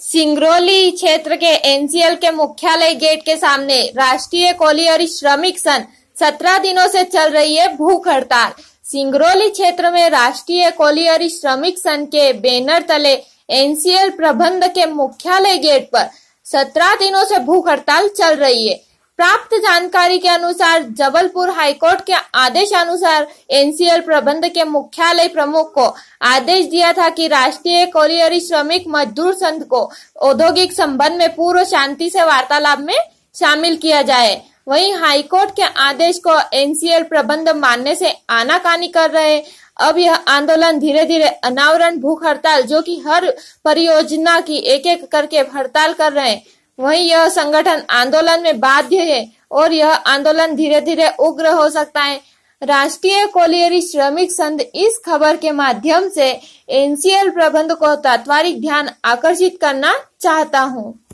सिंगरौली क्षेत्र के एनसीएल के मुख्यालय गेट के सामने राष्ट्रीय कोलियरी श्रमिक संघ सत्रह दिनों से चल रही है भूख हड़ताल सिंगरौली क्षेत्र में राष्ट्रीय कोलियरी श्रमिक संघ के बैनर तले एनसीएल प्रबंध के मुख्यालय गेट पर सत्रह दिनों से भूख हड़ताल चल रही है प्राप्त जानकारी के अनुसार जबलपुर हाईकोर्ट के आदेश अनुसार एनसीएल प्रबंध के मुख्यालय प्रमुख को आदेश दिया था कि राष्ट्रीय कोरियरी श्रमिक मजदूर संघ को औद्योगिक संबंध में पूर्व शांति से वार्तालाप में शामिल किया जाए वहीं हाईकोर्ट के आदेश को एनसीएल प्रबंध मानने से आनाकानी कर रहे अब यह आंदोलन धीरे धीरे अनावरण भूख हड़ताल जो कि हर परियोजना की एक एक करके हड़ताल कर रहे हैं वहीं यह संगठन आंदोलन में बाध्य है और यह आंदोलन धीरे धीरे उग्र हो सकता है राष्ट्रीय कोलियरी श्रमिक संघ इस खबर के माध्यम से एनसीएल प्रबंध को तात्वारिक ध्यान आकर्षित करना चाहता हूँ